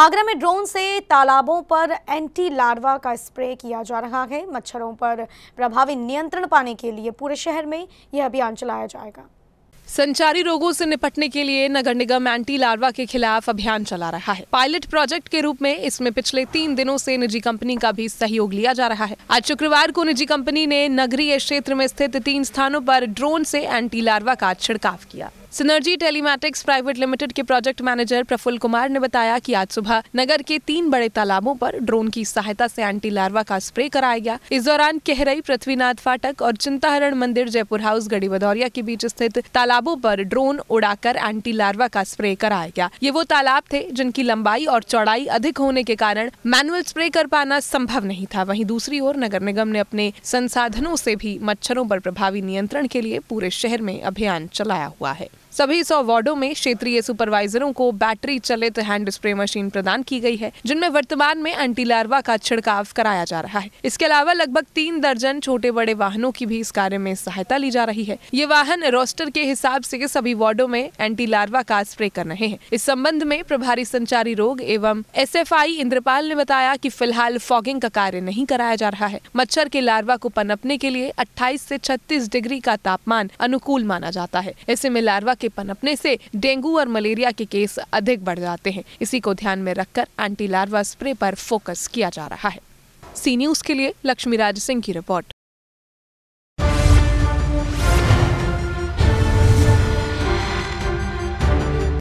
आगरा में ड्रोन से तालाबों पर एंटी लार्वा का स्प्रे किया जा रहा है मच्छरों पर प्रभावी नियंत्रण पाने के लिए पूरे शहर में यह अभियान चलाया जाएगा संचारी रोगों से निपटने के लिए नगर निगम एंटी लार्वा के खिलाफ अभियान चला रहा है पायलट प्रोजेक्ट के रूप में इसमें पिछले तीन दिनों से निजी कंपनी का भी सहयोग लिया जा रहा है आज शुक्रवार को निजी कंपनी ने नगरीय क्षेत्र में स्थित तीन स्थानों पर ड्रोन से एंटी लार्वा का छिड़काव किया सिनर्जी टेलीमेटिक्स प्राइवेट लिमिटेड के प्रोजेक्ट मैनेजर प्रफुल्ल कुमार ने बताया कि आज सुबह नगर के तीन बड़े तालाबों पर ड्रोन की सहायता से एंटी लार्वा का स्प्रे कराया गया इस दौरान केहरई पृथ्वीनाथ फाटक और चिंताहरण मंदिर जयपुर हाउस गढ़ी बदौरिया के बीच स्थित तालाबों पर ड्रोन उड़ाकर एंटी लार्वा का स्प्रे कराया गया ये वो तालाब थे जिनकी लंबाई और चौड़ाई अधिक होने के कारण मैनुअल स्प्रे कर पाना संभव नहीं था वही दूसरी ओर नगर निगम ने अपने संसाधनों से भी मच्छरों पर प्रभावी नियंत्रण के लिए पूरे शहर में अभियान चलाया हुआ है सभी सौ वार्डो में क्षेत्रीय सुपरवाइजरों को बैटरी चलित हैंड स्प्रे मशीन प्रदान की गई है जिनमें वर्तमान में एंटी लार्वा का छिड़काव कराया जा रहा है इसके अलावा लगभग तीन दर्जन छोटे बड़े वाहनों की भी इस कार्य में सहायता ली जा रही है ये वाहन रोस्टर के हिसाब से सभी वार्डो में एंटी लार्वा का स्प्रे कर रहे हैं इस संबंध में प्रभारी संचारी रोग एवं एस इंद्रपाल ने बताया की फिलहाल फॉगिंग का कार्य नहीं कराया जा रहा है मच्छर के लार्वा को पनपने के लिए अट्ठाईस ऐसी छत्तीस डिग्री का तापमान अनुकूल माना जाता है ऐसे में लार्वा के पनपने से डेंगू और मलेरिया के केस अधिक बढ़ जाते हैं इसी को ध्यान में रखकर एंटी लार्वा स्प्रे पर फोकस किया जा रहा है सी न्यूज के लिए लक्ष्मी राज सिंह की रिपोर्ट